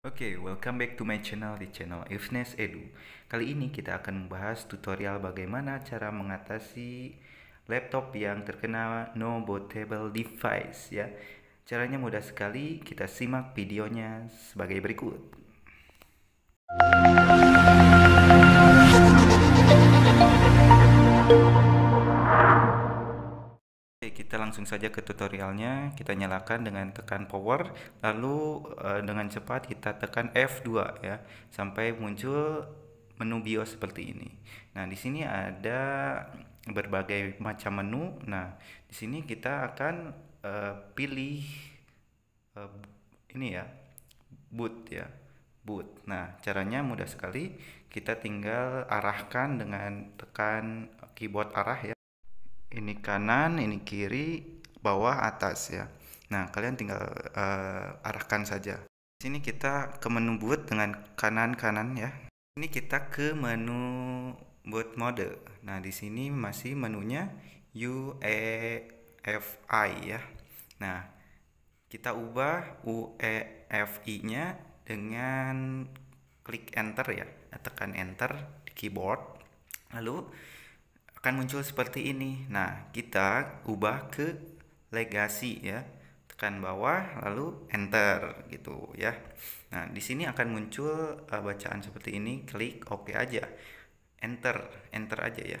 Oke, okay, welcome back to my channel di channel Ifnes Edu. Kali ini kita akan membahas tutorial bagaimana cara mengatasi laptop yang terkena no bootable device ya. Caranya mudah sekali, kita simak videonya sebagai berikut. kita langsung saja ke tutorialnya. Kita nyalakan dengan tekan power, lalu eh, dengan cepat kita tekan F2 ya sampai muncul menu BIOS seperti ini. Nah, di sini ada berbagai macam menu. Nah, di sini kita akan uh, pilih uh, ini ya, boot ya. Boot. Nah, caranya mudah sekali. Kita tinggal arahkan dengan tekan keyboard arah ya ini kanan ini kiri bawah atas ya nah kalian tinggal uh, arahkan saja di sini kita ke menu boot dengan kanan kanan ya ini kita ke menu boot mode nah di sini masih menunya UEFI ya nah kita ubah uefi nya dengan klik enter ya tekan enter di keyboard lalu akan muncul seperti ini. Nah, kita ubah ke legacy ya. Tekan bawah lalu enter gitu ya. Nah, di sini akan muncul uh, bacaan seperti ini, klik oke OK aja. Enter, enter aja ya.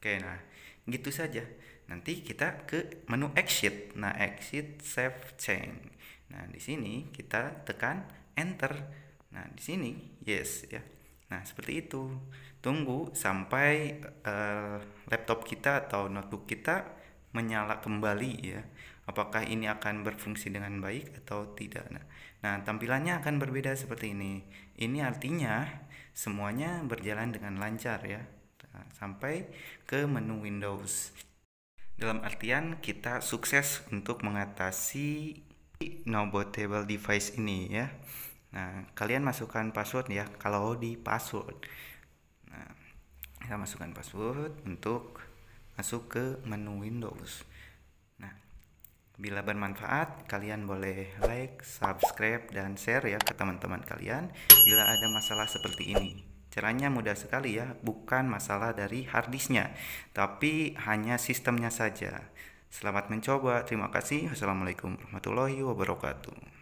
Oke, nah gitu saja. Nanti kita ke menu exit. Nah, exit save change. Nah, di sini kita tekan enter. Nah, di sini yes ya. Nah, seperti itu. Tunggu sampai uh, laptop kita atau notebook kita menyala kembali ya. Apakah ini akan berfungsi dengan baik atau tidak. Nah, nah tampilannya akan berbeda seperti ini. Ini artinya semuanya berjalan dengan lancar ya. Nah, sampai ke menu Windows. Dalam artian kita sukses untuk mengatasi no bootable device ini ya. Nah, kalian masukkan password ya kalau di password. Nah, kita masukkan password untuk masuk ke menu Windows. Nah, bila bermanfaat, kalian boleh like, subscribe, dan share ya ke teman-teman kalian bila ada masalah seperti ini. Caranya mudah sekali ya, bukan masalah dari harddisknya, tapi hanya sistemnya saja. Selamat mencoba, terima kasih. Wassalamualaikum warahmatullahi wabarakatuh.